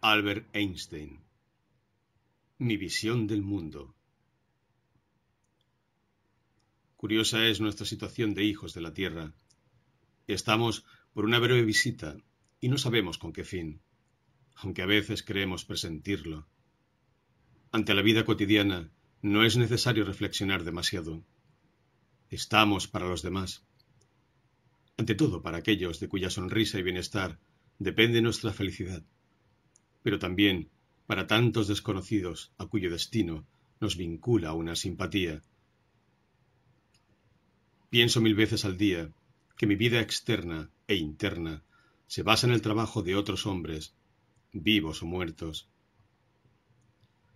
Albert Einstein. Mi visión del mundo. Curiosa es nuestra situación de hijos de la Tierra. Estamos por una breve visita y no sabemos con qué fin, aunque a veces creemos presentirlo. Ante la vida cotidiana no es necesario reflexionar demasiado. Estamos para los demás. Ante todo para aquellos de cuya sonrisa y bienestar depende nuestra felicidad pero también para tantos desconocidos a cuyo destino nos vincula una simpatía. Pienso mil veces al día que mi vida externa e interna se basa en el trabajo de otros hombres, vivos o muertos.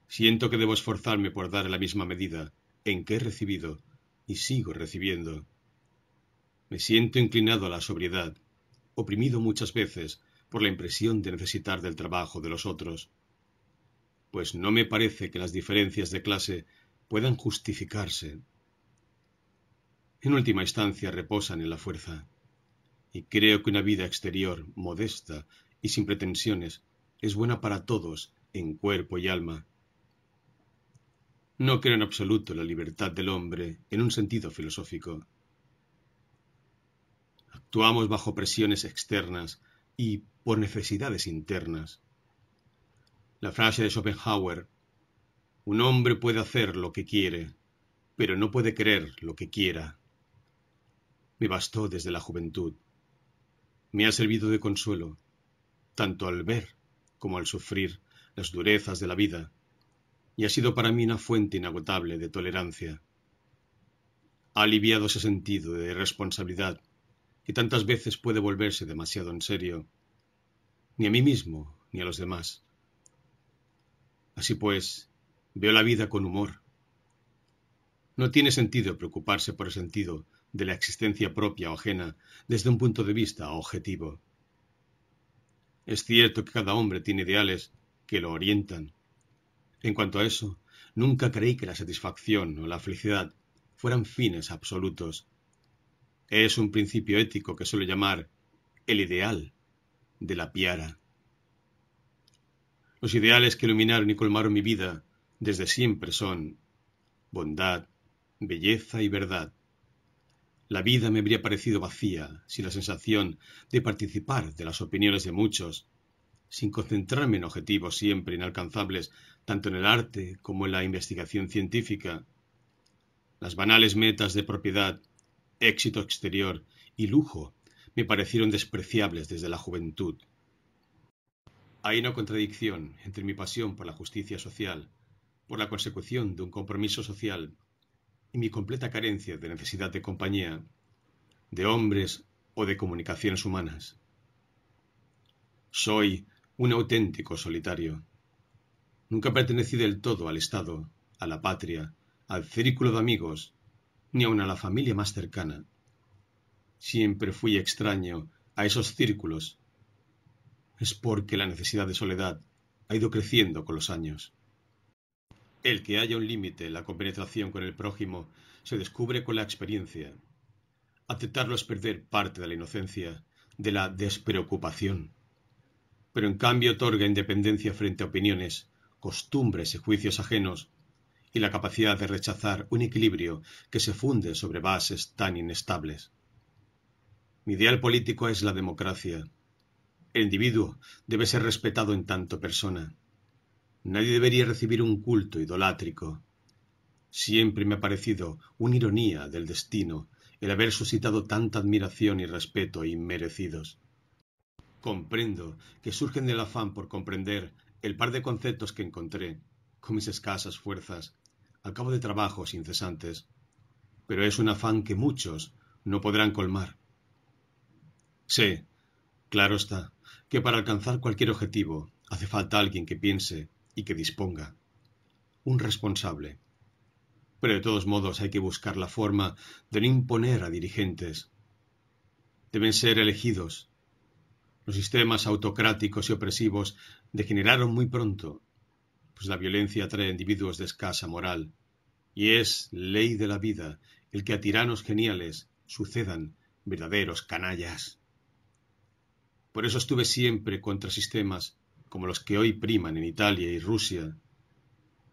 Siento que debo esforzarme por dar la misma medida en que he recibido y sigo recibiendo. Me siento inclinado a la sobriedad, oprimido muchas veces por la impresión de necesitar del trabajo de los otros, pues no me parece que las diferencias de clase puedan justificarse. En última instancia reposan en la fuerza, y creo que una vida exterior, modesta y sin pretensiones, es buena para todos en cuerpo y alma. No creo en absoluto la libertad del hombre en un sentido filosófico. Actuamos bajo presiones externas y por necesidades internas. La frase de Schopenhauer, un hombre puede hacer lo que quiere, pero no puede creer lo que quiera. Me bastó desde la juventud. Me ha servido de consuelo, tanto al ver como al sufrir las durezas de la vida, y ha sido para mí una fuente inagotable de tolerancia. Ha aliviado ese sentido de responsabilidad que tantas veces puede volverse demasiado en serio ni a mí mismo, ni a los demás. Así pues, veo la vida con humor. No tiene sentido preocuparse por el sentido de la existencia propia o ajena desde un punto de vista objetivo. Es cierto que cada hombre tiene ideales que lo orientan. En cuanto a eso, nunca creí que la satisfacción o la felicidad fueran fines absolutos. Es un principio ético que suele llamar el ideal de la piara. Los ideales que iluminaron y colmaron mi vida desde siempre son bondad, belleza y verdad. La vida me habría parecido vacía sin la sensación de participar de las opiniones de muchos, sin concentrarme en objetivos siempre inalcanzables tanto en el arte como en la investigación científica. Las banales metas de propiedad, éxito exterior y lujo me parecieron despreciables desde la juventud. Hay una contradicción entre mi pasión por la justicia social, por la consecución de un compromiso social, y mi completa carencia de necesidad de compañía, de hombres o de comunicaciones humanas. Soy un auténtico solitario. Nunca pertenecí del todo al Estado, a la patria, al círculo de amigos, ni aun a la familia más cercana. Siempre fui extraño a esos círculos. Es porque la necesidad de soledad ha ido creciendo con los años. El que haya un límite en la compenetración con el prójimo se descubre con la experiencia. Aceptarlo es perder parte de la inocencia, de la despreocupación. Pero en cambio otorga independencia frente a opiniones, costumbres y juicios ajenos, y la capacidad de rechazar un equilibrio que se funde sobre bases tan inestables. Mi ideal político es la democracia. El individuo debe ser respetado en tanto persona. Nadie debería recibir un culto idolátrico. Siempre me ha parecido una ironía del destino el haber suscitado tanta admiración y respeto inmerecidos. Comprendo que surgen del afán por comprender el par de conceptos que encontré, con mis escasas fuerzas, al cabo de trabajos incesantes, pero es un afán que muchos no podrán colmar. Sí, claro está, que para alcanzar cualquier objetivo hace falta alguien que piense y que disponga. Un responsable. Pero de todos modos hay que buscar la forma de no imponer a dirigentes. Deben ser elegidos. Los sistemas autocráticos y opresivos degeneraron muy pronto, pues la violencia atrae individuos de escasa moral, y es ley de la vida el que a tiranos geniales sucedan verdaderos canallas. Por eso estuve siempre contra sistemas como los que hoy priman en Italia y Rusia.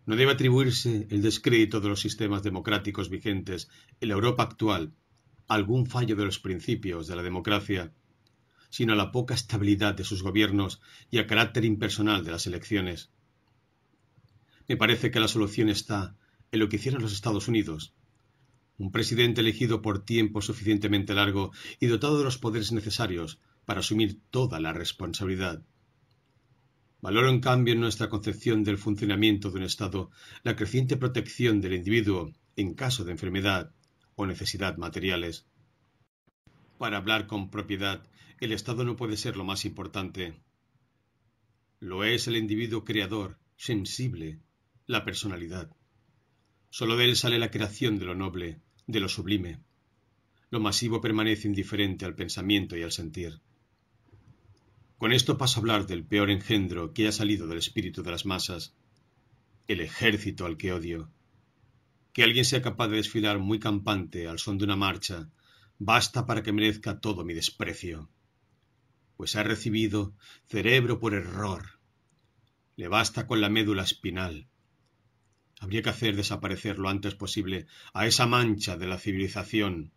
No debe atribuirse el descrédito de los sistemas democráticos vigentes en la Europa actual a algún fallo de los principios de la democracia, sino a la poca estabilidad de sus gobiernos y al carácter impersonal de las elecciones. Me parece que la solución está en lo que hicieron los Estados Unidos. Un presidente elegido por tiempo suficientemente largo y dotado de los poderes necesarios para asumir toda la responsabilidad. Valoro, en cambio, en nuestra concepción del funcionamiento de un Estado la creciente protección del individuo en caso de enfermedad o necesidad materiales. Para hablar con propiedad, el Estado no puede ser lo más importante. Lo es el individuo creador, sensible, la personalidad. Solo de él sale la creación de lo noble, de lo sublime. Lo masivo permanece indiferente al pensamiento y al sentir. Con esto paso a hablar del peor engendro que ha salido del espíritu de las masas, el ejército al que odio. Que alguien sea capaz de desfilar muy campante al son de una marcha, basta para que merezca todo mi desprecio. Pues ha recibido cerebro por error. Le basta con la médula espinal. Habría que hacer desaparecer lo antes posible a esa mancha de la civilización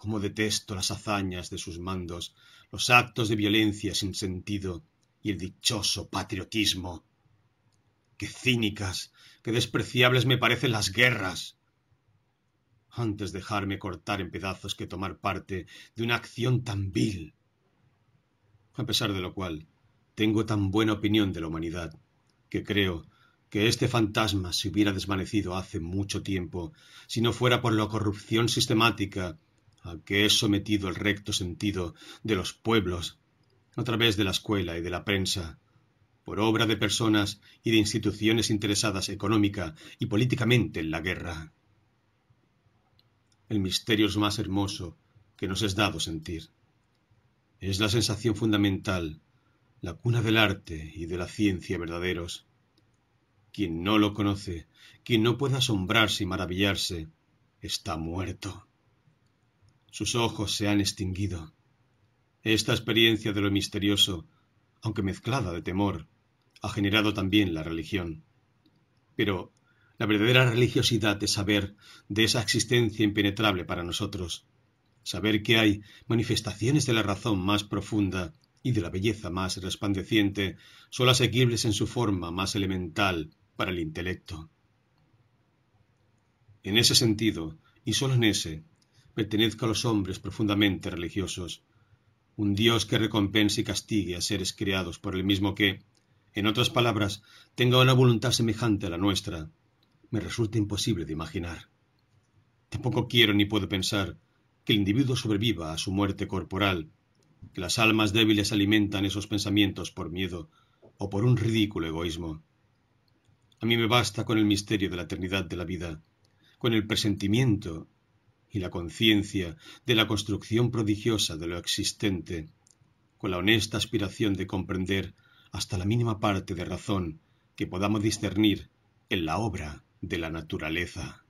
Cómo detesto las hazañas de sus mandos, los actos de violencia sin sentido y el dichoso patriotismo. Qué cínicas, qué despreciables me parecen las guerras. Antes dejarme cortar en pedazos que tomar parte de una acción tan vil. A pesar de lo cual, tengo tan buena opinión de la humanidad, que creo que este fantasma se hubiera desvanecido hace mucho tiempo si no fuera por la corrupción sistemática a que es sometido el recto sentido de los pueblos a través de la escuela y de la prensa, por obra de personas y de instituciones interesadas económica y políticamente en la guerra. El misterio es más hermoso que nos es dado sentir. Es la sensación fundamental, la cuna del arte y de la ciencia verdaderos. Quien no lo conoce, quien no puede asombrarse y maravillarse, está muerto. Sus ojos se han extinguido. Esta experiencia de lo misterioso, aunque mezclada de temor, ha generado también la religión. Pero la verdadera religiosidad es saber de esa existencia impenetrable para nosotros, saber que hay manifestaciones de la razón más profunda y de la belleza más resplandeciente, solo asequibles en su forma más elemental para el intelecto. En ese sentido, y sólo en ese, pertenezco a los hombres profundamente religiosos, un Dios que recompense y castigue a seres creados por el mismo que, en otras palabras, tenga una voluntad semejante a la nuestra, me resulta imposible de imaginar. Tampoco quiero ni puedo pensar que el individuo sobreviva a su muerte corporal, que las almas débiles alimentan esos pensamientos por miedo o por un ridículo egoísmo. A mí me basta con el misterio de la eternidad de la vida, con el presentimiento y la conciencia de la construcción prodigiosa de lo existente, con la honesta aspiración de comprender hasta la mínima parte de razón que podamos discernir en la obra de la naturaleza.